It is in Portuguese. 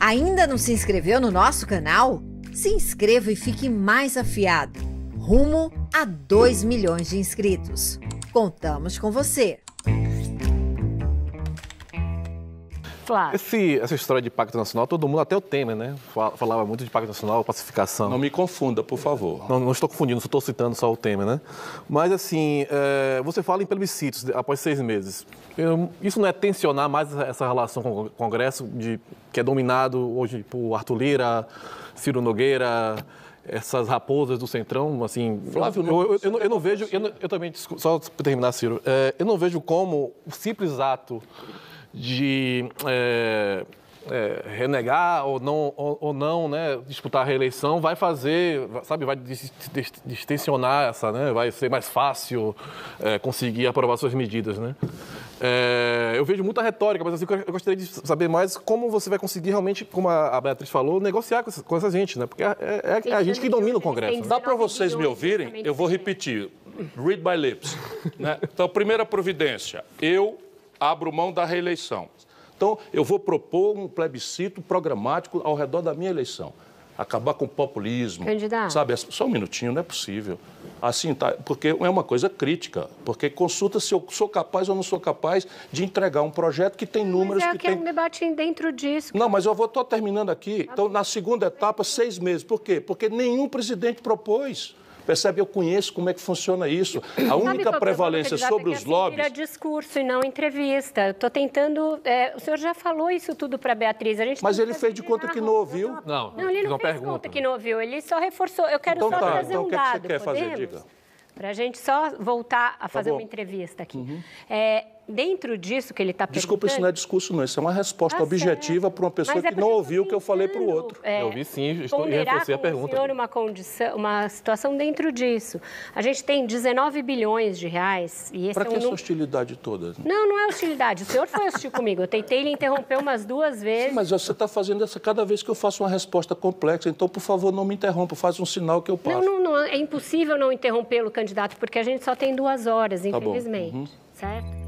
Ainda não se inscreveu no nosso canal? Se inscreva e fique mais afiado. Rumo a 2 milhões de inscritos. Contamos com você! Esse, essa história de pacto nacional, todo mundo, até o Temer, né? Falava muito de pacto nacional, pacificação. Não me confunda, por favor. Não, não estou confundindo, só estou citando só o Temer, né? Mas, assim, é, você fala em plebiscitos após seis meses. Eu, isso não é tensionar mais essa relação com o Congresso, de, que é dominado hoje por Arthur Lira, Ciro Nogueira essas raposas do centrão, assim. Flávio, eu, eu, eu, eu não vejo. Eu, também, só para terminar, Ciro, é, eu não vejo como o simples ato de é, é, renegar ou não, ou, ou, não né, disputar a reeleição, vai fazer, sabe, vai distensionar essa, né, vai ser mais fácil é, conseguir aprovar suas medidas. Né? É, eu vejo muita retórica, mas assim, eu gostaria de saber mais como você vai conseguir realmente, como a Beatriz falou, negociar com, com essa gente, né? porque é, é, é a gente que domina o Congresso. Né? Dá para vocês me ouvirem? Eu vou repetir. Read my lips. Né? Então, primeira providência. Eu abro mão da reeleição. Então, eu vou propor um plebiscito programático ao redor da minha eleição. Acabar com o populismo. Candidato. Sabe, é só um minutinho, não é possível. Assim, tá, porque é uma coisa crítica. Porque consulta se eu sou capaz ou não sou capaz de entregar um projeto que tem números mas é que, que é tem... é um debate dentro disso. Não, mas eu vou, estou terminando aqui. Então, na segunda etapa, seis meses. Por quê? Porque nenhum presidente propôs. Percebe? Eu conheço como é que funciona isso. A única é prevalência sobre é os lobbies. Vira discurso e não entrevista. Estou tentando. É, o senhor já falou isso tudo para a Beatriz. A gente Mas tá ele fez de conta que não ouviu. Não, não ele não, não fez pergunta. conta que não ouviu. Ele só reforçou. Eu quero então, só tá, trazer então, um que dado. Então, o que é você quer podemos? fazer? Diga. Para a gente só voltar a tá fazer tá uma entrevista aqui. Uhum. É, dentro disso que ele está perguntando... Desculpa, isso não é discurso, não. Isso é uma resposta tá objetiva para uma pessoa é que não ouviu o que eu falei para o outro. É, eu ouvi sim, estou, e reforcei a pergunta. Ponderar uma condição, uma situação dentro disso. A gente tem 19 bilhões de reais e esse Para é um que essa hostilidade toda? Não, não é hostilidade. O senhor foi hostil comigo. Eu tentei lhe interromper umas duas vezes. Sim, mas você está fazendo essa cada vez que eu faço uma resposta complexa. Então, por favor, não me interrompa. Faz um sinal que eu passo. Não, não, não. É impossível não interrompê-lo, candidato, porque a gente só tem duas horas, infelizmente. Tá bom. Uhum. Certo?